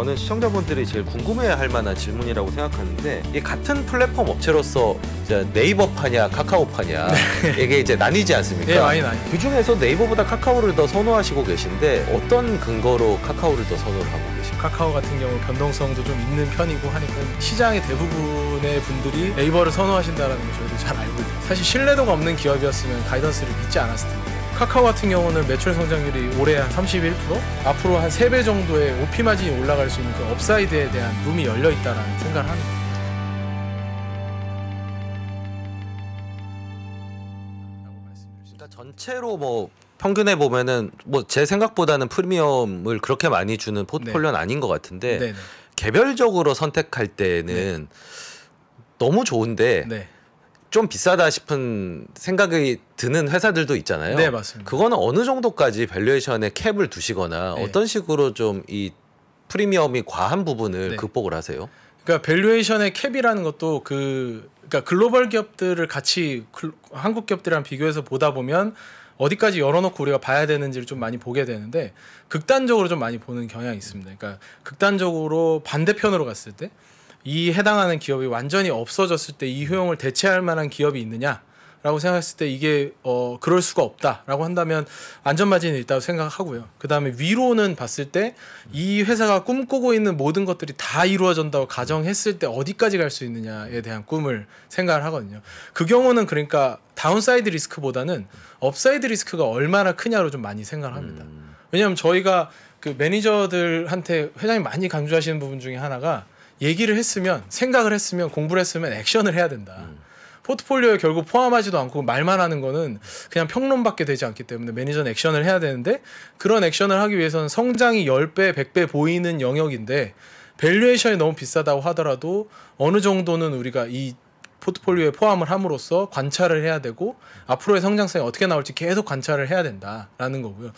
저는 시청자분들이 제일 궁금해할 만한 질문이라고 생각하는데 이게 같은 플랫폼 업체로서 네이버 파냐 카카오 파냐 네. 이게 이제 나뉘지 않습니까? 네, 많이 나뉘. 그 중에서 네이버보다 카카오를 더 선호하시고 계신데 어떤 근거로 카카오를 더 선호를 하고 계신니까 카카오 같은 경우 변동성도 좀 있는 편이고 하니까 시장의 대부분의 분들이 네이버를 선호하신다라는 걸 저희도 잘 알고 있어요. 사실 신뢰도가 없는 기업이었으면 가이던스를 믿지 않았을 텐데. 카카오 같은 경우는 매출 성장률이 올해 한 31%, 앞으로 한 3배 정도의 OP 마진이 올라갈 수 있는 그 업사이드에 대한 룸이 열려 있다라는 생각을 하는 거예요. 그러니까 전체로 뭐 평균에 보면은 뭐 제 생각보다는 프리미엄을 그렇게 많이 주는 포트폴리오는 네. 아닌 것 같은데 네네. 네. 개별적으로 선택할 때는 네. 너무 좋은데 네. 좀 비싸다 싶은 생각이 드는 회사들도 있잖아요. 네, 맞습니다. 그거는 어느 정도까지 밸류에이션에 캡을 두시거나 네. 어떤 식으로 좀 이 프리미엄이 과한 부분을 네. 극복을 하세요? 그러니까 밸류에이션의 캡이라는 것도 그 그러니까 글로벌 기업들을 같이 한국 기업들이랑 비교해서 보다 보면 어디까지 열어놓고 우리가 봐야 되는지를 좀 많이 보게 되는데 극단적으로 좀 많이 보는 경향이 있습니다. 그러니까 극단적으로 반대편으로 갔을 때이 해당하는 기업이 완전히 없어졌을 때 이 효용을 대체할 만한 기업이 있느냐? 라고 생각했을 때 이게 어 그럴 수가 없다라고 한다면 안전 마진이 있다고 생각하고요. 그다음에 위로는 봤을 때 이 회사가 꿈꾸고 있는 모든 것들이 다 이루어진다고 가정했을 때 어디까지 갈 수 있느냐에 대한 꿈을 생각을 하거든요. 그 경우는 그러니까 다운사이드 리스크보다는 업사이드 리스크가 얼마나 크냐로 좀 많이 생각을 합니다. 음. 왜냐하면 저희가 그 매니저들한테 회장님 많이 강조하시는 부분 중에 하나가 얘기를 했으면 생각을 했으면 공부를 했으면 액션을 해야 된다. 음. 포트폴리오에 결국 포함하지도 않고 말만 하는 거는 그냥 평론밖에 되지 않기 때문에 매니저는 액션을 해야 되는데 그런 액션을 하기 위해서는 성장이 10배, 100배 보이는 영역인데 밸류에이션이 너무 비싸다고 하더라도 어느 정도는 우리가 이 포트폴리오에 포함을 함으로써 관찰을 해야 되고 앞으로의 성장성이 어떻게 나올지 계속 관찰을 해야 된다라는 거고요.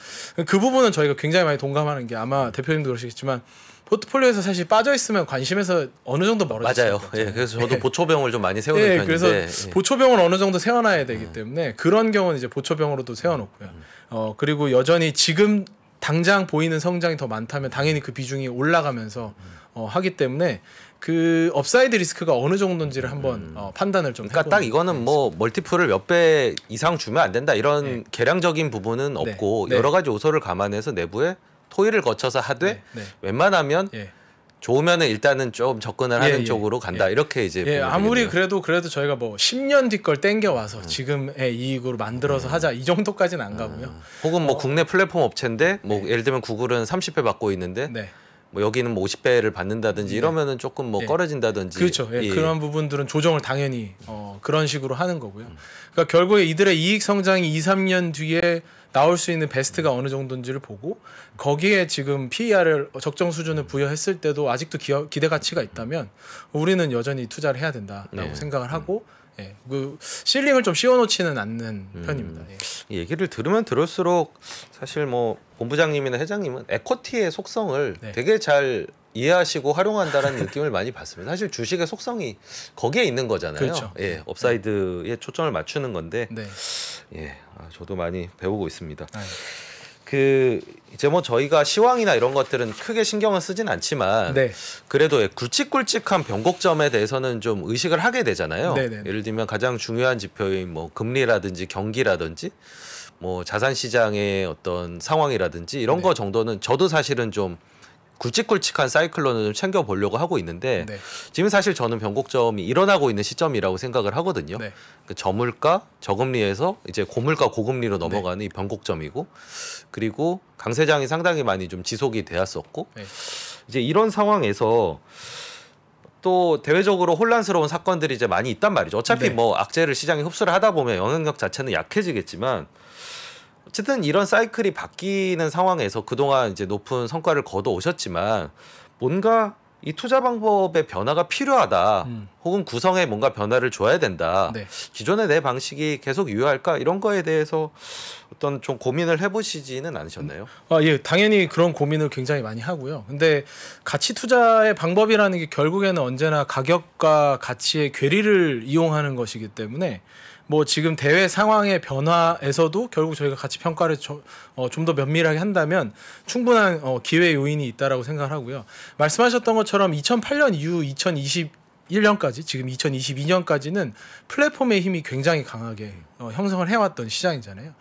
그 부분은 저희가 굉장히 많이 동감하는 게 아마 대표님도 그러시겠지만 포트폴리오에서 사실 빠져 있으면 관심에서 어느 정도 멀어져 맞아요. 예, 그래서 저도 예. 보초병을 좀 많이 세우는 예, 편인데 그래서 예. 보초병을 어느 정도 세워놔야 되기 음. 때문에 그런 경우는 이제 보초병으로도 세워놓고요. 음. 어 그리고 여전히 지금 당장 보이는 성장이 더 많다면 당연히 그 비중이 올라가면서 음. 어, 하기 때문에 그 업사이드 리스크가 어느 정도인지를 한번 음. 어, 판단을 좀 그러니까 딱 이거는 네. 뭐 멀티플을 몇 배 이상 주면 안 된다 이런 네. 계량적인 부분은 네. 없고 네. 네. 여러 가지 요소를 감안해서 내부에 토의를 거쳐서 하되 네, 네. 웬만하면 예. 좋으면은 일단은 좀 접근을 예, 하는 예, 쪽으로 간다 예. 이렇게 이제 예, 아무리 그래도 그래도 저희가 뭐 10년 뒤 걸 땡겨 와서 음. 지금의 이익으로 만들어서 음. 하자 이 정도까지는 안 음. 가고요. 혹은 뭐 어. 국내 플랫폼 업체인데 뭐 네. 예를 들면 구글은 30배 받고 있는데 네. 뭐 여기는 뭐 50배를 받는다든지 이러면은 조금 뭐 꺼려진다든지 그렇죠. 그런 부분들은 조정을 당연히 어, 그런 식으로 하는 거고요. 음. 그러니까 결국에 이들의 이익 성장이 2, 3년 뒤에 나올 수 있는 베스트가 어느 정도인지를 보고 거기에 지금 PER을 적정 수준을 부여했을 때도 아직도 기여, 기대 가치가 있다면 우리는 여전히 투자를 해야 된다라고 네. 생각을 음. 하고 예, 그 실링을 좀 씌워놓지는 않는 음. 편입니다. 예. 얘기를 들으면 들을수록 사실 뭐 본부장님이나 회장님은 에코티의 속성을 네. 되게 잘 이해하시고 활용한다는 느낌을 많이 받습니다. 사실 주식의 속성이 거기에 있는 거잖아요. 그렇죠. 예, 네. 업사이드에 네. 초점을 맞추는 건데, 네. 예, 아, 저도 많이 배우고 있습니다. 아, 네. 그 이제 뭐 저희가 시황이나 이런 것들은 크게 신경을 쓰진 않지만 네. 그래도 예, 굵직굵직한 변곡점에 대해서는 좀 의식을 하게 되잖아요. 네네. 네, 네. 예를 들면 가장 중요한 지표인 뭐 금리라든지 경기라든지 뭐 자산 시장의 어떤 상황이라든지 이런 네. 거 정도는 저도 사실은 좀 굵직굵직한 사이클론을 좀 챙겨보려고 하고 있는데 네. 지금 사실 저는 변곡점이 일어나고 있는 시점이라고 생각을 하거든요. 네. 그 저물가 저금리에서 이제 고물가 고금리로 네. 넘어가는 네. 이 변곡점이고 그리고 강세장이 상당히 많이 좀 지속이 되었었고 네. 이제 이런 상황에서 또 대외적으로 혼란스러운 사건들이 이제 많이 있단 말이죠. 어차피 네. 뭐 악재를 시장에 흡수를 하다 보면 영향력 자체는 약해지겠지만 어쨌든 이런 사이클이 바뀌는 상황에서 그동안 이제 높은 성과를 거둬 오셨지만 뭔가 이 투자 방법의 변화가 필요하다. 음. 혹은 구성에 뭔가 변화를 줘야 된다. 네. 기존의 내 방식이 계속 유효할까 이런 거에 대해서 어떤 좀 고민을 해보시지는 않으셨나요? 아 예, 당연히 그런 고민을 굉장히 많이 하고요. 근데 가치 투자의 방법이라는 게 결국에는 언제나 가격과 가치의 괴리를 이용하는 것이기 때문에 뭐 지금 대회 상황의 변화에서도 결국 저희가 같이 평가를 어, 좀더 면밀하게 한다면 충분한 어, 기회 요인이 있다라고 생각을 하고요. 말씀하셨던 것처럼 2008년 이후 2021년까지 지금 2022년까지는 플랫폼의 힘이 굉장히 강하게 어, 형성을 해왔던 시장이잖아요.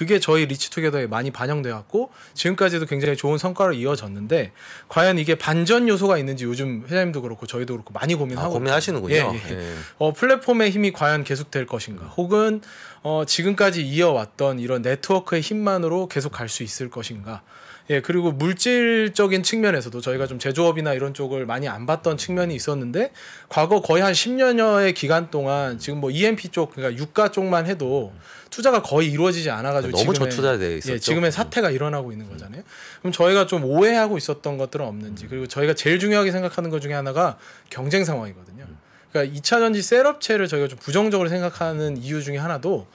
그게 저희 리치투게더에 많이 반영돼왔고 지금까지도 굉장히 좋은 성과로 이어졌는데 과연 이게 반전 요소가 있는지 요즘 회장님도 그렇고 저희도 그렇고 많이 아, 고민하고 아, 고민하시는군요. 예, 예. 예. 어, 플랫폼의 힘이 과연 계속될 것인가, 혹은 어, 지금까지 이어왔던 이런 네트워크의 힘만으로 계속 갈 수 있을 것인가. 예, 그리고 물질적인 측면에서도 저희가 좀 제조업이나 이런 쪽을 많이 안 봤던 측면이 있었는데 과거 거의 한 10년여의 기간 동안 지금 뭐 EMP 쪽 그러니까 유가 쪽만 해도 투자가 거의 이루어지지 않아 가지고 너무 저투자돼 있었죠. 예, 지금의 사태가 일어나고 있는 거잖아요. 그럼 저희가 좀 오해하고 있었던 것들은 없는지 그리고 저희가 제일 중요하게 생각하는 것 중에 하나가 경쟁 상황이거든요. 그러니까 2차 전지 셀업체를 저희가 좀 부정적으로 생각하는 이유 중에 하나도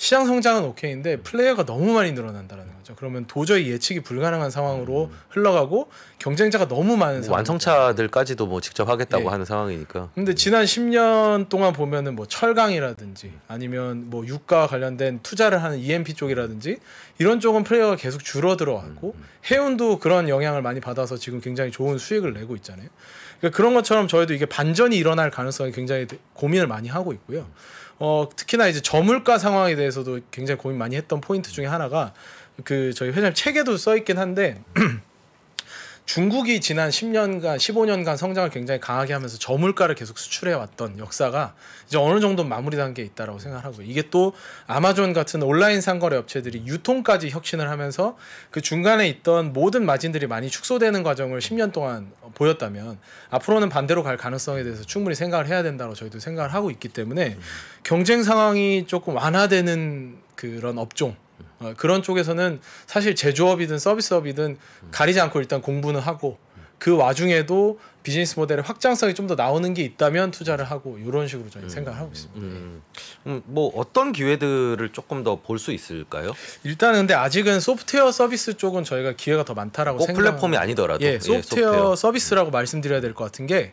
시장 성장은 오케이인데 플레이어가 너무 많이 늘어난다는 라 거죠. 그러면 도저히 예측이 불가능한 상황으로 음. 흘러가고 경쟁자가 너무 많은 뭐 완성차들까지도 뭐 직접 하겠다고 예. 하는 상황이니까. 근데 지난 10년 동안 보면은 뭐 철강이라든지 아니면 뭐 유가 관련된 투자를 하는 EMP 쪽이라든지 이런 쪽은 플레이어가 계속 줄어들어왔고 음, 음. 해운도 그런 영향을 많이 받아서 지금 굉장히 좋은 수익을 내고 있잖아요. 그러니까 그런 것처럼 저희도 이게 반전이 일어날 가능성이 굉장히 고민을 많이 하고 있고요. 어, 특히나 이제 저물가 상황에 대해서도 굉장히 고민 많이 했던 포인트 중에 하나가 그 저희 회장님 책에도 써 있긴 한데 중국이 지난 10년간, 15년간 성장을 굉장히 강하게 하면서 저물가를 계속 수출해 왔던 역사가 이제 어느 정도 마무리 단계에 있다라고 생각하고 요 이게 또 아마존 같은 온라인 상거래 업체들이 유통까지 혁신을 하면서 그 중간에 있던 모든 마진들이 많이 축소되는 과정을 10년 동안 보였다면 앞으로는 반대로 갈 가능성에 대해서 충분히 생각을 해야 된다고 저희도 생각을 하고 있기 때문에 경쟁 상황이 조금 완화되는 그런 업종 어, 그런 쪽에서는 사실 제조업이든 서비스업이든 가리지 않고 일단 공부는 하고 그 와중에도 비즈니스 모델의 확장성이 좀 더 나오는 게 있다면 투자를 하고 이런 식으로 저는 음, 생각을 하고 있습니다. 음, 네. 음, 뭐 어떤 기회들을 조금 더 볼 수 있을까요? 일단은 근데 아직은 소프트웨어 서비스 쪽은 저희가 기회가 더 많다라고 생각. 플랫폼이 아니더라도 예, 예 소프트웨어, 예, 소프트웨어. 서비스라고 말씀드려야 될 것 같은 게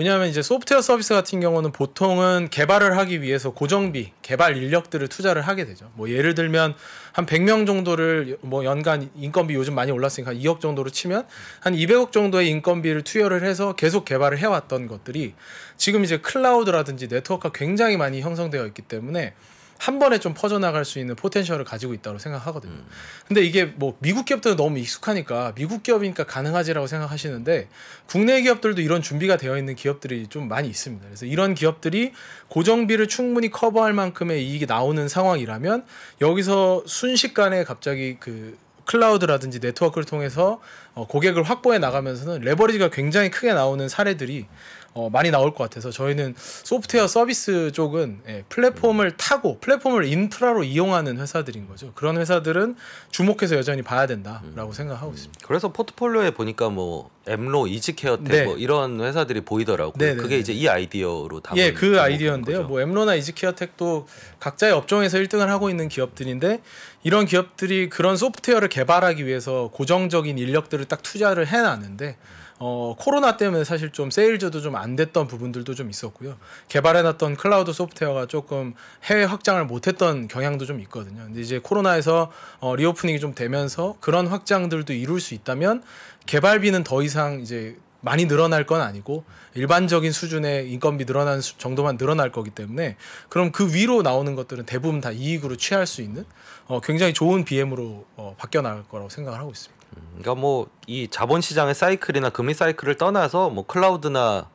왜냐하면 이제 소프트웨어 서비스 같은 경우는 보통은 개발을 하기 위해서 고정비, 개발 인력들을 투자를 하게 되죠. 뭐 예를 들면 한 100명 정도를 뭐 연간 인건비 요즘 많이 올랐으니까 2억 정도로 치면 한 200억 정도의 인건비를 투여를 해서 계속 개발을 해왔던 것들이 지금 이제 클라우드라든지 네트워크가 굉장히 많이 형성되어 있기 때문에 한 번에 좀 퍼져나갈 수 있는 포텐셜을 가지고 있다고 생각하거든요. 음. 근데 이게 뭐 미국 기업들은 너무 익숙하니까 미국 기업이니까 가능하지라고 생각하시는데 국내 기업들도 이런 준비가 되어 있는 기업들이 좀 많이 있습니다. 그래서 이런 기업들이 고정비를 충분히 커버할 만큼의 이익이 나오는 상황이라면 여기서 순식간에 갑자기 그 클라우드라든지 네트워크를 통해서 어, 고객을 확보해 나가면서는 레버리지가 굉장히 크게 나오는 사례들이 어, 많이 나올 것 같아서 저희는 소프트웨어 서비스 쪽은 예, 플랫폼을 타고 플랫폼을 인프라로 이용하는 회사들인 거죠. 그런 회사들은 주목해서 여전히 봐야 된다라고 음. 생각하고 있습니다. 음. 그래서 포트폴리오에 보니까 뭐 엠로, 이지케어텍 네. 뭐 이런 회사들이 보이더라고요. 네네네. 그게 네, 네, 이제 네. 이 아이디어로 담은 예, 그 아이디어인데요. 뭐 엠로나 이지케어텍도 각자의 업종에서 1등을 하고 있는 기업들인데 이런 기업들이 그런 소프트웨어를 개발하기 위해서 고정적인 인력들을 딱 투자를 해놨는데 음. 어, 코로나 때문에 사실 좀 세일즈도 좀 안 됐던 부분들도 좀 있었고요. 개발해놨던 클라우드 소프트웨어가 조금 해외 확장을 못했던 경향도 좀 있거든요. 근데 이제 코로나에서 어, 리오프닝이 좀 되면서 그런 확장들도 이룰 수 있다면 개발비는 더 이상 이제 많이 늘어날 건 아니고 일반적인 수준의 인건비 늘어난는 정도만 늘어날 거기 때문에 그럼 그 위로 나오는 것들은 대부분 다 이익으로 취할 수 있는 어, 굉장히 좋은 BM으로 어, 바뀌어 나갈 거라고 생각을 하고 있습니다. 그러니까 뭐이 자본 시장의 사이클이나 금리 사이클을 떠나서 뭐 클라우드나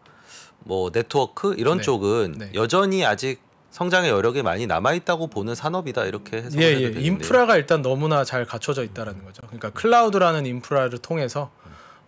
뭐 네트워크 이런 네. 쪽은 네. 여전히 아직 성장의 여력이 많이 남아 있다고 보는 산업이다 이렇게 해서 예, 예. 되겠네요. 인프라가 일단 너무나 잘 갖춰져 있다라는 거죠. 그러니까 클라우드라는 인프라를 통해서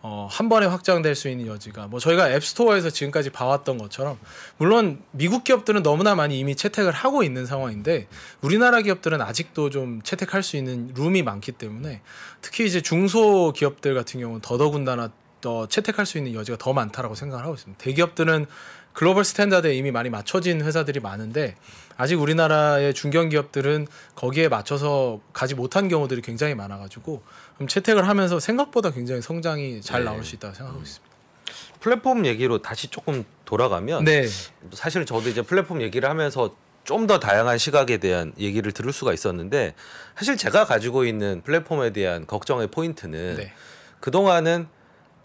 어, 한 번에 확장될 수 있는 여지가 뭐 저희가 앱스토어에서 지금까지 봐왔던 것처럼 물론 미국 기업들은 너무나 많이 이미 채택을 하고 있는 상황인데 우리나라 기업들은 아직도 좀 채택할 수 있는 룸이 많기 때문에 특히 이제 중소 기업들 같은 경우는 더더군다나 더 채택할 수 있는 여지가 더 많다라고 생각을 하고 있습니다. 대기업들은 글로벌 스탠다드에 이미 많이 맞춰진 회사들이 많은데 아직 우리나라의 중견 기업들은 거기에 맞춰서 가지 못한 경우들이 굉장히 많아가지고 그럼 채택을 하면서 생각보다 굉장히 성장이 잘 네. 나올 수 있다고 생각하고 음. 있습니다. 플랫폼 얘기로 다시 조금 돌아가면 네. 사실 저도 이제 플랫폼 얘기를 하면서 좀 더 다양한 시각에 대한 얘기를 들을 수가 있었는데 사실 제가 가지고 있는 플랫폼에 대한 걱정의 포인트는 네. 그동안은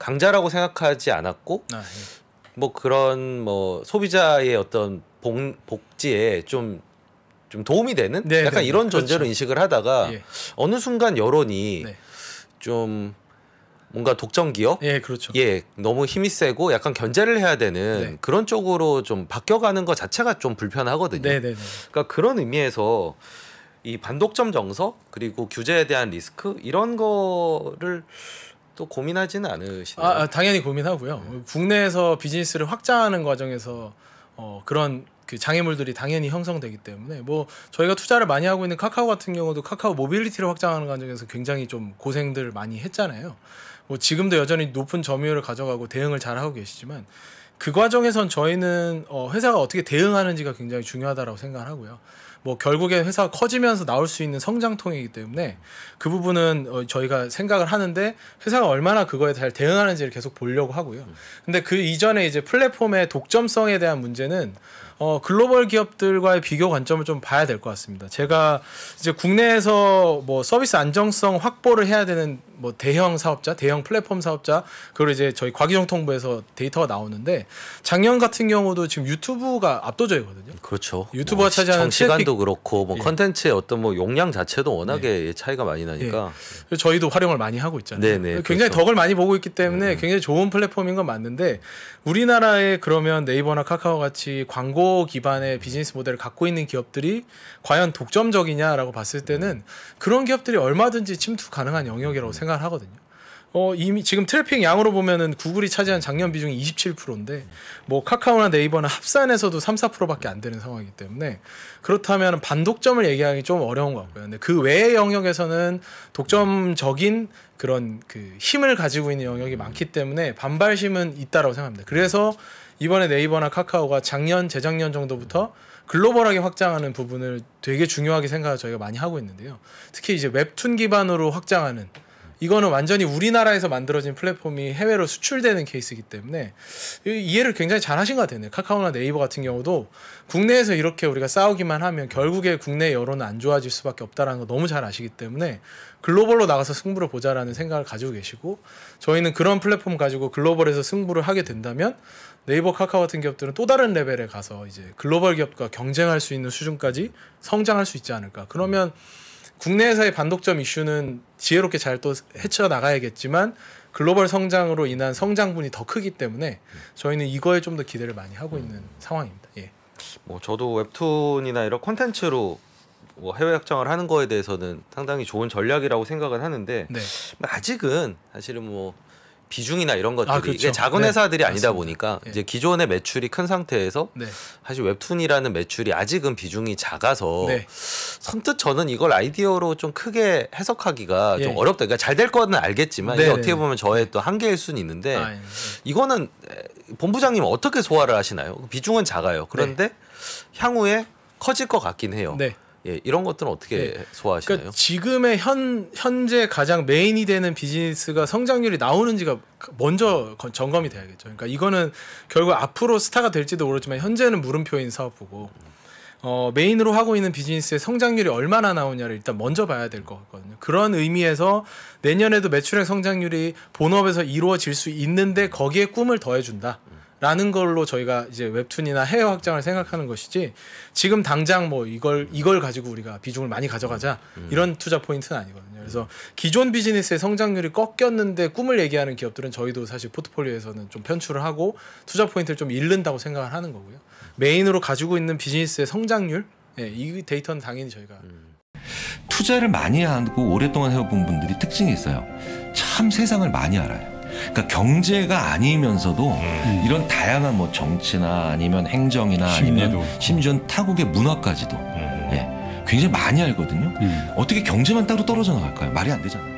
강자라고 생각하지 않았고 아, 네. 뭐 그런 뭐 소비자의 어떤 봉, 복지에 좀좀 좀 도움이 되는 네, 약간 네, 이런 그렇죠. 존재로 그렇죠. 인식을 하다가 예. 어느 순간 여론이 좀 뭔가 독점 기업 예 그렇죠 예 너무 힘이 세고 약간 견제를 해야 되는 네. 그런 쪽으로 좀 바뀌어가는 것 자체가 좀 불편하거든요 네네네. 네, 네. 그러니까 그런 의미에서 이 반독점 정석 그리고 규제에 대한 리스크 이런 거를 또 고민하지는 않으시나요? 아, 아 당연히 고민하고요. 국내에서 비즈니스를 확장하는 과정에서 어, 그런 그 장애물들이 당연히 형성되기 때문에 뭐 저희가 투자를 많이 하고 있는 카카오 같은 경우도 카카오 모빌리티를 확장하는 과정에서 굉장히 좀 고생들 많이 했잖아요. 뭐 지금도 여전히 높은 점유율을 가져가고 대응을 잘 하고 계시지만 그 과정에선 저희는 어 회사가 어떻게 대응하는지가 굉장히 중요하다고 생각하고요. 뭐 결국에 회사가 커지면서 나올 수 있는 성장통이기 때문에 그 부분은 어 저희가 생각을 하는데 회사가 얼마나 그거에 잘 대응하는지를 계속 보려고 하고요. 근데 그 이전에 이제 플랫폼의 독점성에 대한 문제는 어, 글로벌 기업들과의 비교 관점을 좀 봐야 될 것 같습니다. 제가 이제 국내에서 뭐 서비스 안정성 확보를 해야 되는 뭐 대형 사업자, 대형 플랫폼 사업자 그리고 이제 저희 과기정통부에서 데이터가 나오는데 작년 같은 경우도 지금 유튜브가 압도적이거든요. 그렇죠. 유튜브가 뭐 차지하는 시간도 그렇고 뭐 예. 컨텐츠의 예. 어떤 뭐 용량 자체도 워낙에 네. 차이가 많이 나니까 네. 저희도 활용을 많이 하고 있잖아요. 네네, 네, 굉장히 그렇죠. 덕을 많이 보고 있기 때문에 네. 굉장히 좋은 플랫폼인 건 맞는데 우리나라에 그러면 네이버나 카카오 같이 광고 기반의 비즈니스 모델을 갖고 있는 기업들이 과연 독점적이냐라고 봤을 때는 그런 기업들이 얼마든지 침투 가능한 영역이라고 음. 생각. 생각을 하거든요. 어, 이미 지금 트래픽 양으로 보면은 구글이 차지한 작년 비중이 27%인데 뭐 카카오나 네이버나 합산해서도 3, 4%밖에 안 되는 상황이기 때문에 그렇다면 반독점을 얘기하기 좀 어려운 것 같고요. 근데 그 외의 영역에서는 독점적인 그런 그 힘을 가지고 있는 영역이 많기 때문에 반발심은 있다라고 생각합니다. 그래서 이번에 네이버나 카카오가 작년 재작년 정도부터 글로벌하게 확장하는 부분을 되게 중요하게 생각을 저희가 많이 하고 있는데요. 특히 이제 웹툰 기반으로 확장하는 이거는 완전히 우리나라에서 만들어진 플랫폼이 해외로 수출되는 케이스이기 때문에 이해를 굉장히 잘 하신 것 같아요. 카카오나 네이버 같은 경우도 국내에서 이렇게 우리가 싸우기만 하면 결국에 국내 여론은 안 좋아질 수밖에 없다는거 너무 잘 아시기 때문에 글로벌로 나가서 승부를 보자라는 생각을 가지고 계시고 저희는 그런 플랫폼 가지고 글로벌에서 승부를 하게 된다면 네이버 카카오 같은 기업들은 또 다른 레벨에 가서 이제 글로벌 기업과 경쟁할 수 있는 수준까지 성장할 수 있지 않을까. 그러면 음. 국내에서의 반독점 이슈는 지혜롭게 잘 또 헤쳐나가야겠지만 글로벌 성장으로 인한 성장분이 더 크기 때문에 저희는 이거에 좀 더 기대를 많이 하고 있는 음. 상황입니다. 예. 뭐 저도 웹툰이나 이런 콘텐츠로 뭐 해외 확장을 하는 거에 대해서는 상당히 좋은 전략이라고 생각을 하는데 네. 아직은 사실은 뭐 비중이나 이런 것들이 아, 그렇죠. 이게 작은 네. 회사들이 아니다 맞습니다. 보니까 네. 이제 기존의 매출이 큰 상태에서 네. 사실 웹툰이라는 매출이 아직은 비중이 작아서 네. 선뜻 저는 이걸 아이디어로 좀 크게 해석하기가 좀 예. 어렵다. 그러니까 잘 될 거는 알겠지만 이게 네. 어떻게 보면 저의 네. 또 한계일 수는 있는데 아, 예. 이거는 본부장님 어떻게 소화를 하시나요? 비중은 작아요. 그런데 향후에 커질 것 같긴 해요. 네. 예, 이런 것들은 어떻게 예. 소화하시나요? 그러니까 지금의 현 현재 가장 메인이 되는 비즈니스가 성장률이 나오는지가 먼저 점검이 돼야겠죠. 그러니까 이거는 결국 앞으로 스타가 될지도 모르지만 현재는 물음표인 사업부고 어, 메인으로 하고 있는 비즈니스의 성장률이 얼마나 나오냐를 일단 먼저 봐야 될 것 같거든요. 그런 의미에서 내년에도 매출액 성장률이 본업에서 이루어질 수 있는데 거기에 꿈을 더해준다. 음. 라는 걸로 저희가 이제 웹툰이나 해외 확장을 생각하는 것이지 지금 당장 뭐 이걸 이걸 가지고 우리가 비중을 많이 가져가자 음. 이런 투자 포인트는 아니거든요. 그래서 기존 비즈니스의 성장률이 꺾였는데 꿈을 얘기하는 기업들은 저희도 사실 포트폴리오에서는 좀 편출을 하고 투자 포인트를 좀 잃는다고 생각을 하는 거고요. 메인으로 가지고 있는 비즈니스의 성장률 예, 이 데이터는 당연히 저희가 음. 투자를 많이 하고 오랫동안 해본 분들이 특징이 있어요. 참 세상을 많이 알아요. 그러니까 경제가 아니면서도 음. 이런 다양한 뭐 정치나 아니면 행정이나 아니면 심지어 타국의 문화까지도 음. 예, 굉장히 많이 알거든요. 음. 어떻게 경제만 따로 떨어져 나갈까요? 말이 안 되잖아요.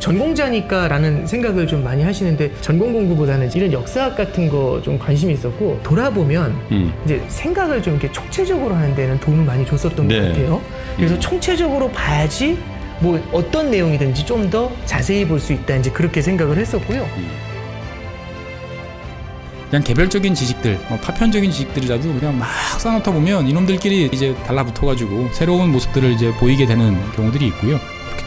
전공자니까라는 생각을 좀 많이 하시는데 전공 공부보다는 이런 역사학 같은 거 좀 관심이 있었고 돌아보면 음. 이제 생각을 좀 이렇게 총체적으로 하는 데는 도움을 많이 줬었던 네. 것 같아요. 그래서 음. 총체적으로 봐야지 뭐 어떤 내용이든지 좀 더 자세히 볼 수 있다 이제 그렇게 생각을 했었고요. 음. 그냥 개별적인 지식들, 뭐 파편적인 지식들이라도 그냥 막 쌓아놓다 보면 이놈들끼리 이제 달라붙어가지고 새로운 모습들을 이제 보이게 되는 경우들이 있고요.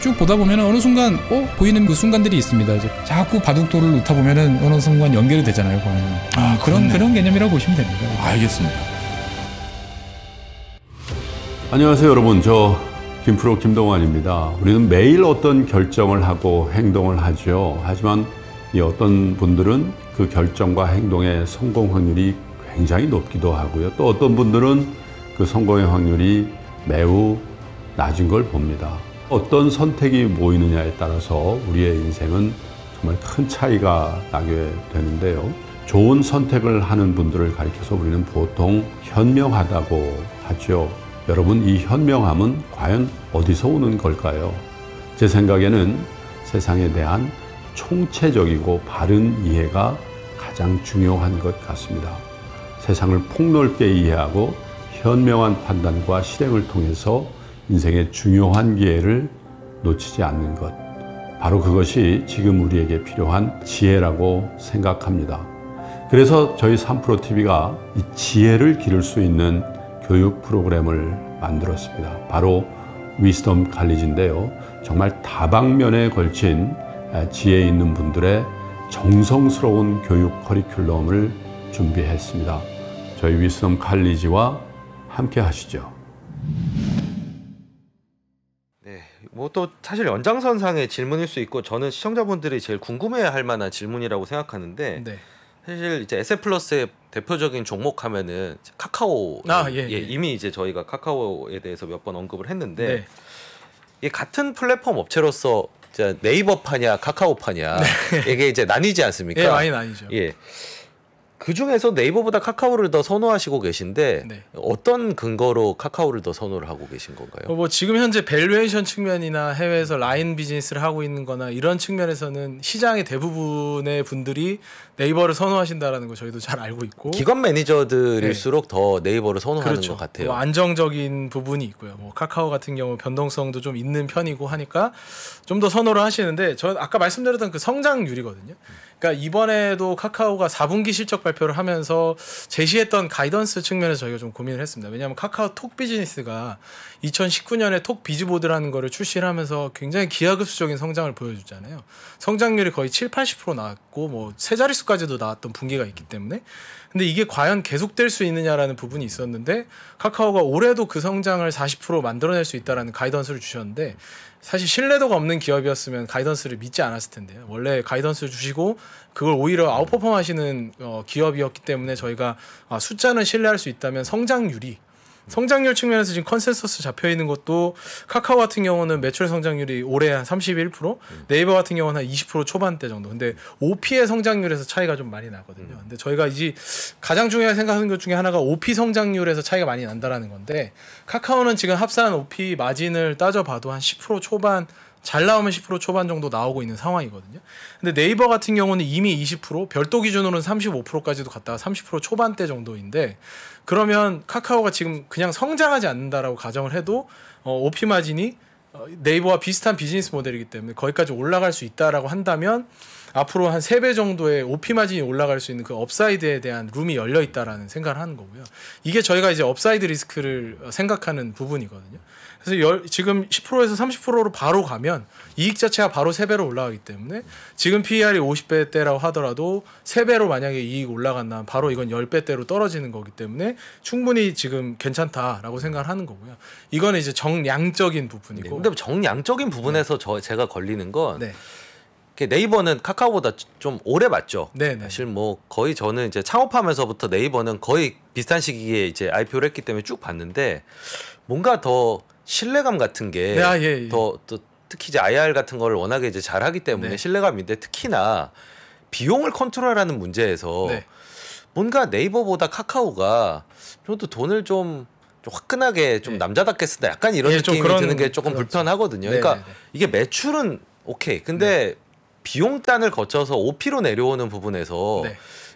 쭉 보다 보면 어느 순간 어 보이는 그 순간들이 있습니다. 이제 자꾸 바둑돌을 놓다 보면 어느 순간 연결이 되잖아요. 그거는 아, 그런 그런 개념이라고 보시면 됩니다. 알겠습니다. 안녕하세요, 여러분. 저 김프로 김동환입니다. 우리는 매일 어떤 결정을 하고 행동을 하죠. 하지만 이 어떤 분들은 그 결정과 행동의 성공 확률이 굉장히 높기도 하고요. 또 어떤 분들은 그 성공의 확률이 매우 낮은 걸 봅니다. 어떤 선택이 모이느냐에 따라서 우리의 인생은 정말 큰 차이가 나게 되는데요. 좋은 선택을 하는 분들을 가리켜서 우리는 보통 현명하다고 하죠. 여러분 이 현명함은 과연 어디서 오는 걸까요? 제 생각에는 세상에 대한 총체적이고 바른 이해가 가장 중요한 것 같습니다. 세상을 폭넓게 이해하고 현명한 판단과 실행을 통해서 인생의 중요한 기회를 놓치지 않는 것. 바로 그것이 지금 우리에게 필요한 지혜라고 생각합니다. 그래서 저희 3프로TV가 이 지혜를 기를 수 있는 교육 프로그램을 만들었습니다. 바로 위스덤 칼리지인데요. 정말 다방면에 걸친 지혜 있는 분들의 정성스러운 교육 커리큘럼을 준비했습니다. 저희 위스덤 칼리지와 함께 하시죠. 네, 뭐 또 사실 연장선상의 질문일 수 있고 저는 시청자분들이 제일 궁금해할 만한 질문이라고 생각하는데 네. 사실 이제 SF 플러스의 대표적인 종목 하면은 카카오 아, 예, 예, 예, 이미 이제 저희가 카카오에 대해서 몇 번 언급을 했는데 네. 이 같은 플랫폼 업체로서 네이버 파냐 카카오 파냐 네. 이게 이제 나뉘지 않습니까? 예, 많이 나뉘죠. 예. 그 중에서 네이버보다 카카오를 더 선호하시고 계신데 네. 어떤 근거로 카카오를 더 선호를 하고 계신 건가요? 뭐 지금 현재 밸류에이션 측면이나 해외에서 라인 비즈니스를 하고 있는거나 이런 측면에서는 시장의 대부분의 분들이 네이버를 선호하신다라는 거 저희도 잘 알고 있고 기관 매니저들일수록 네. 더 네이버를 선호하는 그렇죠. 것 같아요. 뭐 안정적인 부분이 있고요. 뭐 카카오 같은 경우 변동성도 좀 있는 편이고 하니까 좀 더 선호를 하시는데 저 아까 말씀드렸던 그 성장률이거든요. 그러니까 이번에도 카카오가 4분기 실적 발표를 하면서 제시했던 가이던스 측면에서 저희가 좀 고민을 했습니다. 왜냐하면 카카오 톡 비즈니스가 2019년에 톡 비즈보드라는 거를 출시를 하면서 굉장히 기하급수적인 성장을 보여줬잖아요. 성장률이 거의 7, 80% 나왔고 뭐 세 자릿수 지수까지도 나왔던 분기가 있기 때문에 근데 이게 과연 계속될 수 있느냐라는 부분이 있었는데 카카오가 올해도 그 성장을 40% 만들어낼 수 있다라는 가이던스를 주셨는데 사실 신뢰도가 없는 기업이었으면 가이던스를 믿지 않았을 텐데요. 원래 가이던스를 주시고 그걸 오히려 아웃퍼폼 하시는 어, 기업이었기 때문에 저희가 아, 숫자는 신뢰할 수 있다면 성장률이 성장률 측면에서 지금 컨센서스 잡혀 있는 것도 카카오 같은 경우는 매출 성장률이 올해 한 31%, 네이버 같은 경우는 한 20% 초반대 정도. 근데 OP의 성장률에서 차이가 좀 많이 나거든요. 음. 근데 저희가 이제 가장 중요하게 생각하는 것 중에 하나가 OP 성장률에서 차이가 많이 난다라는 건데 카카오는 지금 합산 OP 마진을 따져봐도 한 10% 초반 잘 나오면 10% 초반 정도 나오고 있는 상황이거든요. 근데 네이버 같은 경우는 이미 20% 별도 기준으로는 35%까지도 갔다가 30% 초반대 정도인데 그러면 카카오가 지금 그냥 성장하지 않는다라고 가정을 해도 어, 오피 마진이 어, 네이버와 비슷한 비즈니스 모델이기 때문에 거기까지 올라갈 수 있다라고 한다면 앞으로 한 세 배 정도의 오피 마진이 올라갈 수 있는 그 업사이드에 대한 룸이 열려 있다라는 생각을 하는 거고요. 이게 저희가 이제 업사이드 리스크를 어, 생각하는 부분이거든요. 그래서 열, 지금 10%에서 30%로 바로 가면 이익 자체가 바로 3배로 올라가기 때문에 지금 PER이 50배대라고 하더라도 3배로 만약에 이익 올라간다면 바로 이건 10배대로 떨어지는 거기 때문에 충분히 지금 괜찮다라고 생각을 하는 거고요. 이거는 이제 정량적인 부분이고. 네, 근데 정량적인 부분에서 네. 저 제가 걸리는 건 네. 네이버는 카카오보다 좀 오래 맞죠. 네네. 사실 뭐 거의 저는 이제 창업하면서부터 네이버는 거의 비슷한 시기에 이제 IPO를 했기 때문에 쭉 봤는데 뭔가 더 신뢰감 같은 게더 네, 아, 예, 예. 특히 이제 IR 같은 걸 워낙에 이제 잘하기 때문에 네. 신뢰감인데 특히나 비용을 컨트롤하는 문제에서 네. 뭔가 네이버보다 카카오가 저도 돈을 좀, 화끈하게 좀 네. 남자답게 쓴다 약간 이런 예, 느낌이 그런, 드는 게 조금 그렇죠. 불편하거든요. 네, 그러니까 이게 매출은 오케이 근데 비용단을 거쳐서 오피로 내려오는 부분에서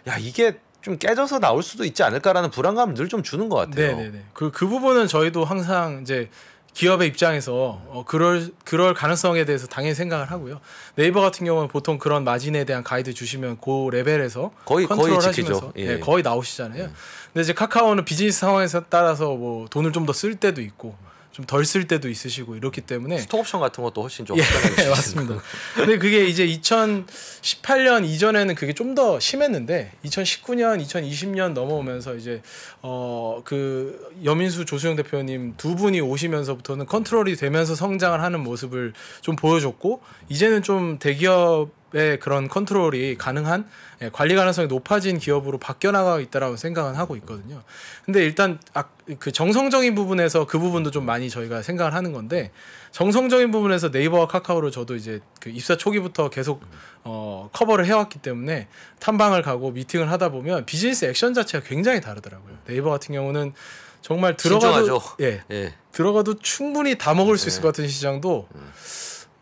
야 이게 좀 깨져서 나올 수도 있지 않을까라는 불안감을 늘 좀 주는 것 같아요. 네네네. 그, 그 부분은 저희도 항상 이제 기업의 입장에서 어, 그럴 그럴 가능성에 대해서 당연히 생각을 하고요. 네이버 같은 경우는 보통 그런 마진에 대한 가이드 주시면 고 그 레벨에서 거의 컨트롤 거의 하시면서 예. 네, 거의 나오시잖아요. 음. 근데 이제 카카오는 비즈니스 상황에 따라서 뭐 돈을 좀 더 쓸 때도 있고 좀덜쓸 때도 있으시고 이렇기 때문에 스톡옵션 같은 것도 훨씬 좀 예, 맞습니다. 근데 그게 이제 2018년 이전에는 그게 좀 더 심했는데 2019년, 2020년 넘어오면서 이제 어그 여민수 조수영 대표님 두 분이 오시면서부터는 컨트롤이 되면서 성장을 하는 모습을 좀 보여줬고 이제는 좀 대기업 기업의 그런 컨트롤이 가능한 예, 관리 가능성이 높아진 기업으로 바뀌어 나가고 있다라고 생각은 하고 있거든요. 근데 일단 아, 그 정성적인 부분에서 그 부분도 좀 많이 저희가 생각을 하는 건데 정성적인 부분에서 네이버와 카카오를 저도 이제 그 입사 초기부터 계속 어, 커버를 해왔기 때문에 탐방을 가고 미팅을 하다 보면 비즈니스 액션 자체가 굉장히 다르더라고요. 네이버 같은 경우는 정말 들어가도 예, 예, 들어가도 충분히 다 먹을 수 있을 것 네. 같은 시장도. 음.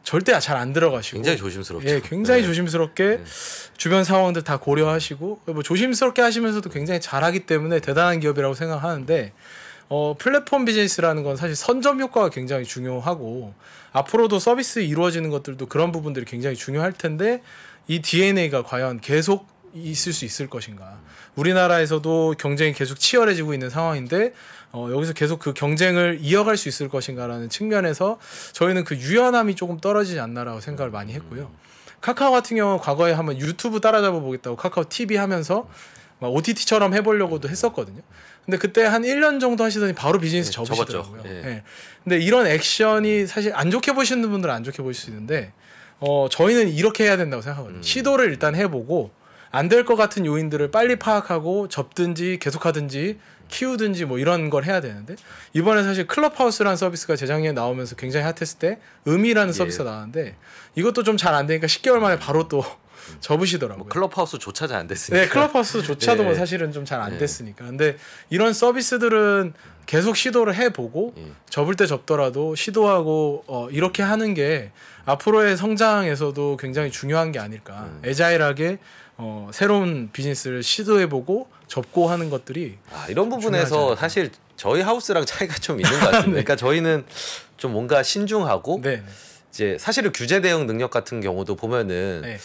절대 잘 안 들어가시고 굉장히 조심스럽죠. 예, 굉장히 네. 조심스럽게 네. 주변 상황들 다 고려하시고 뭐 조심스럽게 하시면서도 굉장히 잘하기 때문에 대단한 기업이라고 생각하는데 어, 플랫폼 비즈니스라는 건 사실 선점 효과가 굉장히 중요하고 앞으로도 서비스 이루어지는 것들도 그런 부분들이 굉장히 중요할 텐데 이 DNA가 과연 계속 있을 수 있을 것인가? 우리나라에서도 경쟁이 계속 치열해지고 있는 상황인데 어, 여기서 계속 그 경쟁을 이어갈 수 있을 것인가라는 측면에서 저희는 그 유연함이 조금 떨어지지 않나라고 생각을 많이 했고요. 카카오 같은 경우 과거에 한번 유튜브 따라잡아 보겠다고 카카오 TV 하면서 막 OTT처럼 해보려고도 했었거든요. 근데 그때 한 1년 정도 하시더니 바로 비즈니스 네, 접으시더라요 예. 네. 근데 이런 액션이 사실 안 좋게 보시는 분들은 안 좋게 보실 수 있는데 어, 저희는 이렇게 해야 된다고 생각하거든요. 음. 시도를 일단 해보고 안 될 것 같은 요인들을 빨리 파악하고 접든지 계속하든지 키우든지 뭐 이런 걸 해야 되는데 이번에 사실 클럽하우스라는 서비스가 재작년에 나오면서 굉장히 핫했을 때 음이라는 예. 서비스가 나왔는데 이것도 좀 잘 안 되니까 10개월 만에 바로 또 음. 접으시더라고요. 뭐 클럽하우스조차 잘 안 됐으니까. 네, 클럽하우스조차도 네. 사실은 좀 잘안 예. 됐으니까. 근데 이런 서비스들은 계속 시도를 해보고 예. 접을 때 접더라도 시도하고 어, 이렇게 하는 게 앞으로의 성장에서도 굉장히 중요한 게 아닐까. 음. 애자일하게 어, 새로운 비즈니스를 시도해보고 접고 하는 것들이 아, 이런 부분에서 사실 저희 하우스랑 차이가 좀 있는 것같은데 네. 그러니까 저희는 좀 뭔가 신중하고 네. 이제 사실은 규제 대응 능력 같은 경우도 보면은 네.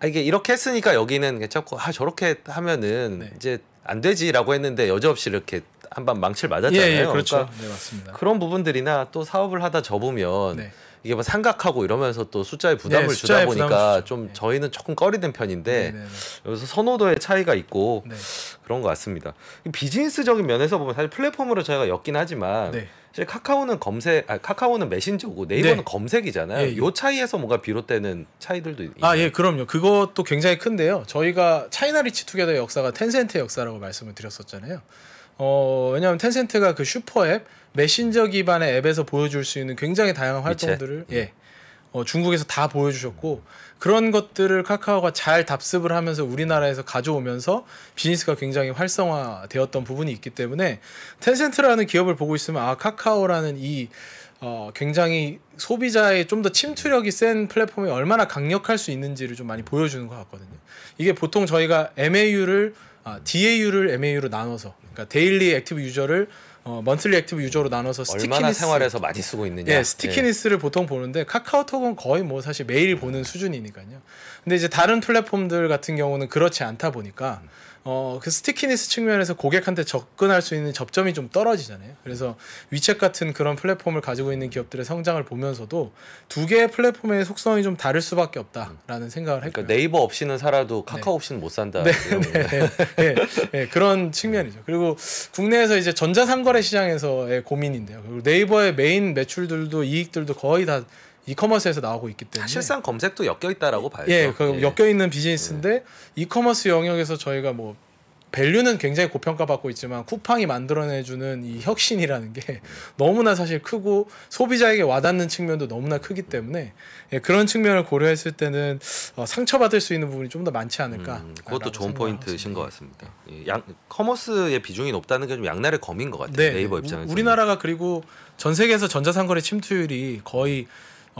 아, 이게 이렇게 했으니까 여기는 괜찮고 아 저렇게 하면은 네. 이제 안 되지라고 했는데 여지없이 이렇게 한번 망칠 맞았잖아요. 예, 예, 그렇죠. 그러니까 네, 맞습니다. 그런 부분들이나 또 사업을 하다 접으면 네. 이게 뭐 삼각하고 이러면서 또 숫자에 네, 부담을 네, 숫자에 주다 보니까 부담 좀 저희는 조금 꺼리된 편인데 네, 네, 네. 여기서 선호도의 차이가 있고 그런 것 같습니다. 비즈니스적인 면에서 보면 사실 플랫폼으로 저희가 엮긴 하지만 사실 카카오는 검색, 아, 카카오는 메신저고 네이버는 검색이잖아요. 예, 예. 요 차이에서 뭔가 비롯되는 차이들도 있나요? 아, 예, 그럼요. 그것도 굉장히 큰데요. 저희가 차이나 리치 투게더의 역사가 텐센트의 역사라고 말씀을 드렸었잖아요. 어, 왜냐하면 텐센트가 그 슈퍼 앱 메신저 기반의 앱에서 보여줄 수 있는 굉장히 다양한 활동들을 예 어, 중국에서 다 보여주셨고 그런 것들을 카카오가 잘 답습을 하면서 우리나라에서 가져오면서 비즈니스가 굉장히 활성화되었던 부분이 있기 때문에 텐센트라는 기업을 보고 있으면 아 카카오라는 이 어, 굉장히 소비자의 좀 더 침투력이 센 플랫폼이 얼마나 강력할 수 있는지를 좀 많이 보여주는 것 같거든요. 이게 보통 저희가 MAU를 아, DAU를 MAU로 나눠서 그러니까 데일리 액티브 유저를 어, 먼슬리 액티브 유저로 나눠서 스티키니스 얼마나 생활에서 많이 쓰고 있느냐. 예, 스티키니스를 예. 보통 보는데 카카오톡은 거의 뭐 사실 매일 보는 수준이니까요. 근데 이제 다른 플랫폼들 같은 경우는 그렇지 않다 보니까 음. 어, 그 스티키니스 측면에서 고객한테 접근할 수 있는 접점이 좀 떨어지잖아요. 그래서 위챗 같은 그런 플랫폼을 가지고 있는 기업들의 성장을 보면서도 두 개의 플랫폼의 속성이 좀 다를 수밖에 없다라는 생각을 그러니까 했고요. 그러니까 네이버 없이는 살아도 네. 카카오 네. 없이는 못 산다. 네 네, 네, 네, 네, 그런 측면이죠. 그리고 국내에서 이제 전자상거래 시장에서의 고민인데요. 그리고 네이버의 메인 매출들도 이익들도 거의 다 이커머스에서 나오고 있기 때문에 실상 검색도 엮여 있다라고 봐야죠. 예, 그 예. 엮여 있는 비즈니스인데 예. 이커머스 영역에서 저희가 뭐 밸류는 굉장히 고평가받고 있지만 쿠팡이 만들어내주는 이 혁신이라는 게 너무나 사실 크고 소비자에게 와닿는 측면도 너무나 크기 때문에 예, 그런 측면을 고려했을 때는 어, 상처받을 수 있는 부분이 좀 더 많지 않을까. 음, 그것도 좋은 포인트신것 같습니다. 예, 양, 커머스의 비중이 높다는 게 좀 양날의 검인 것 같아요. 네, 이버 입장에서. 우리나라가 그리고 전 세계에서 전자상거래 침투율이 거의 음.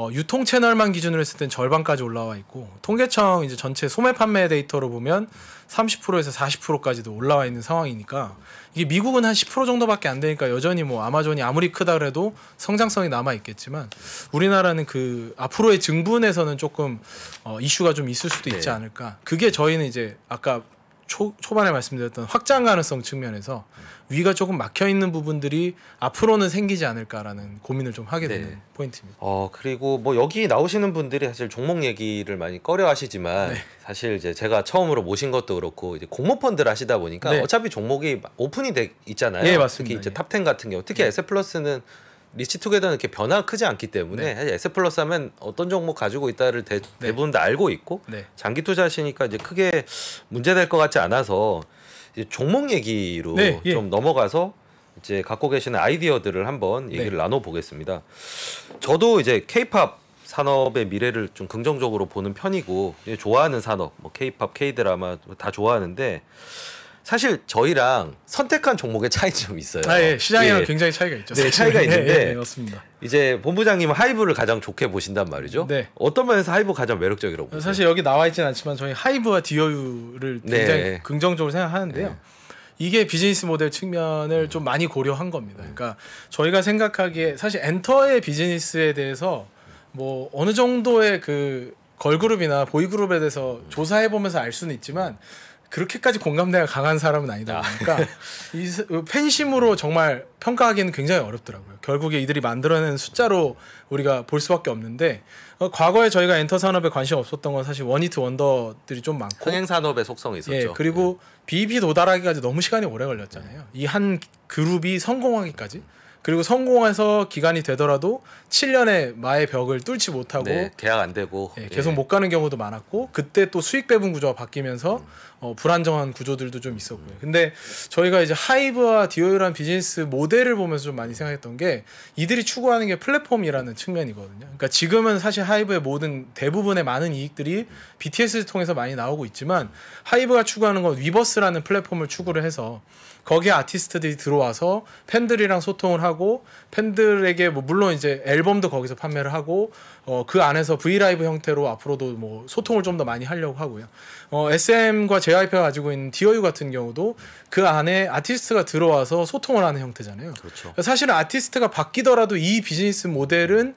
어, 유통 채널만 기준으로 했을 땐 절반까지 올라와 있고 통계청 이제 전체 소매 판매 데이터로 보면 30%에서 40%까지도 올라와 있는 상황이니까 이게 미국은 한 10% 정도밖에 안 되니까 여전히 뭐 아마존이 아무리 크다 그래도 성장성이 남아 있겠지만 우리나라는 그 앞으로의 증분에서는 조금 어, 이슈가 좀 있을 수도 있지 네. 않을까 그게 저희는 이제 아까 초, 초반에 말씀드렸던 확장 가능성 측면에서 위가 조금 막혀 있는 부분들이 앞으로는 생기지 않을까라는 고민을 좀 하게 되는 네. 포인트입니다. 어 그리고 뭐 여기 나오시는 분들이 사실 종목 얘기를 많이 꺼려하시지만 네. 사실 이제 제가 처음으로 모신 것도 그렇고 이제 공모 펀드를 하시다 보니까 네. 어차피 종목이 오픈이 돼 있잖아요. 예, 맞습니다. 특히 이제 예. 탑텐 같은 경우 특히 에세플러스는 네. 리치투게더는 이렇게 변화가 크지 않기 때문에 네. 사실 S 플러스 하면 어떤 종목 가지고 있다를 대, 네. 부분다 알고 있고 네. 장기 투자하시니까 이제 크게 문제될 것 같지 않아서 이제 종목 얘기로 네. 예. 좀 예. 넘어가서 이제 갖고 계시는 아이디어들을 한번 네. 얘기를 나눠 보겠습니다. 저도 이제 K-팝 산업의 미래를 좀 긍정적으로 보는 편이고 예, 좋아하는 산업, 뭐 K-팝, K-드라마 다 좋아하는데 사실 저희랑 선택한 종목의 차이점이 있어요. 아, 예. 시장이랑 예. 굉장히 차이가 있죠. 네, 차이가 네, 있는데 예, 네, 맞습니다. 이제 본부장님은 하이브를 가장 좋게 보신단 말이죠. 네. 어떤 면에서 하이브 가장 매력적이라고 보세요? 사실 여기 나와 있지 않지만 저희 하이브와 디어유를 네. 굉장히 네. 긍정적으로 생각하는데요. 이게 비즈니스 모델 측면을 좀 많이 고려한 겁니다. 그러니까 저희가 생각하기에 사실 엔터의 비즈니스에 대해서 뭐 어느 정도의 그 걸그룹이나 보이그룹에 대해서 조사해 보면서 알 수는 있지만 그렇게까지 공감대가 강한 사람은 아니다 아. 보니까 이 팬심으로 정말 평가하기는 굉장히 어렵더라고요. 결국에 이들이 만들어낸 숫자로 우리가 볼 수밖에 없는데 어, 과거에 저희가 엔터 산업에 관심 없었던 건 사실 원히트 원더들이 좀 많고 흥행 산업의 속성이 있었죠. 예, 그리고 네. 비비 도달하기까지 너무 시간이 오래 걸렸잖아요. 이 한 그룹이 성공하기까지 그리고 성공해서 기간이 되더라도 7년의 마의 벽을 뚫지 못하고 네, 계약 안 되고 예, 예. 계속 예. 못 가는 경우도 많았고 그때 또 수익 배분 구조가 바뀌면서 음. 어, 불안정한 구조들도 좀 있었고요. 근데 저희가 이제 하이브와 디오유란 비즈니스 모델을 보면서 좀 많이 생각했던 게 이들이 추구하는 게 플랫폼이라는 측면이거든요. 그러니까 지금은 사실 하이브의 모든 대부분의 많은 이익들이 BTS를 통해서 많이 나오고 있지만 하이브가 추구하는 건 위버스라는 플랫폼을 추구를 해서 거기에 아티스트들이 들어와서 팬들이랑 소통을 하고 팬들에게 뭐 물론 이제 앨범도 거기서 판매를 하고 어, 그 안에서 브이라이브 형태로 앞으로도 뭐 소통을 좀 더 많이 하려고 하고요. 어, SM과 JYP가 가지고 있는 DOU 같은 경우도 그 안에 아티스트가 들어와서 소통을 하는 형태잖아요. 그렇죠. 그러니까 사실은 아티스트가 바뀌더라도 이 비즈니스 모델은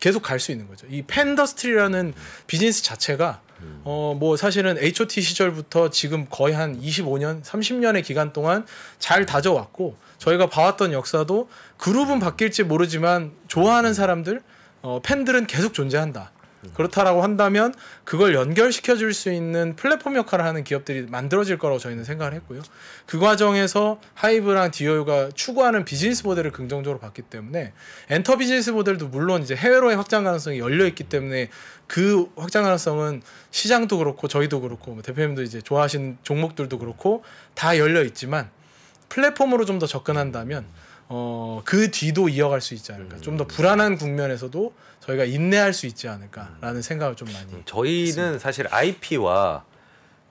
계속 갈 수 있는 거죠. 이 팬더스트리라는 음. 비즈니스 자체가 어, 뭐 사실은 HOT 시절부터 지금 거의 한 25년, 30년의 기간 동안 잘 다져왔고 저희가 봐왔던 역사도 그룹은 바뀔지 모르지만 좋아하는 사람들, 어, 팬들은 계속 존재한다. 그렇다라고 한다면 그걸 연결시켜 줄 수 있는 플랫폼 역할을 하는 기업들이 만들어질 거라고 저희는 생각을 했고요. 그 과정에서 하이브랑 디오유가 추구하는 비즈니스 모델을 긍정적으로 봤기 때문에 엔터 비즈니스 모델도 물론 이제 해외로의 확장 가능성이 열려 있기 때문에 그 확장 가능성은 시장도 그렇고 저희도 그렇고 뭐 대표님도 이제 좋아하시는 종목들도 그렇고 다 열려 있지만 플랫폼으로 좀 더 접근한다면 어, 그 뒤도 이어갈 수 있지 않을까. 좀 더 불안한 국면에서도 저희가 인내할 수 있지 않을까라는 음. 생각을 좀 많이. 음, 저희는 했습니다. 사실 IP와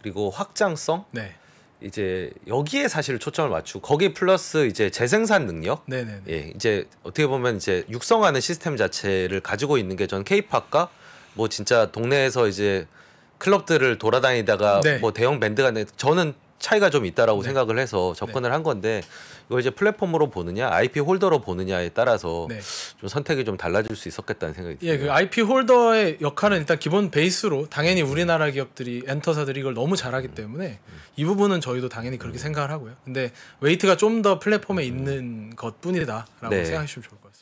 그리고 확장성. 네. 이제 여기에 사실 초점을 맞추고 거기 플러스 이제 재생산 능력 네네 네, 네. 예 이제 어떻게 보면 이제 육성하는 시스템 자체를 가지고 있는 게 저는 케이팝과 뭐 진짜 동네에서 이제 클럽들을 돌아다니다가 네. 뭐 대형 밴드가 저는 차이가 좀 있다라고 네. 생각을 해서 접근을 네. 한 건데 이걸 이제 플랫폼으로 보느냐 IP 홀더로 보느냐에 따라서 네. 좀 선택이 좀 달라질 수 있었겠다는 생각이 듭니다. 예, 그 IP 홀더의 역할은 일단 기본 베이스로 당연히 우리나라 기업들이 엔터사들이 이걸 너무 잘하기 음. 때문에 이 부분은 저희도 당연히 그렇게 음. 생각을 하고요. 근데 웨이트가 좀 더 플랫폼에 있는 것뿐이다라고 네. 생각하시면 좋을 것 같아요.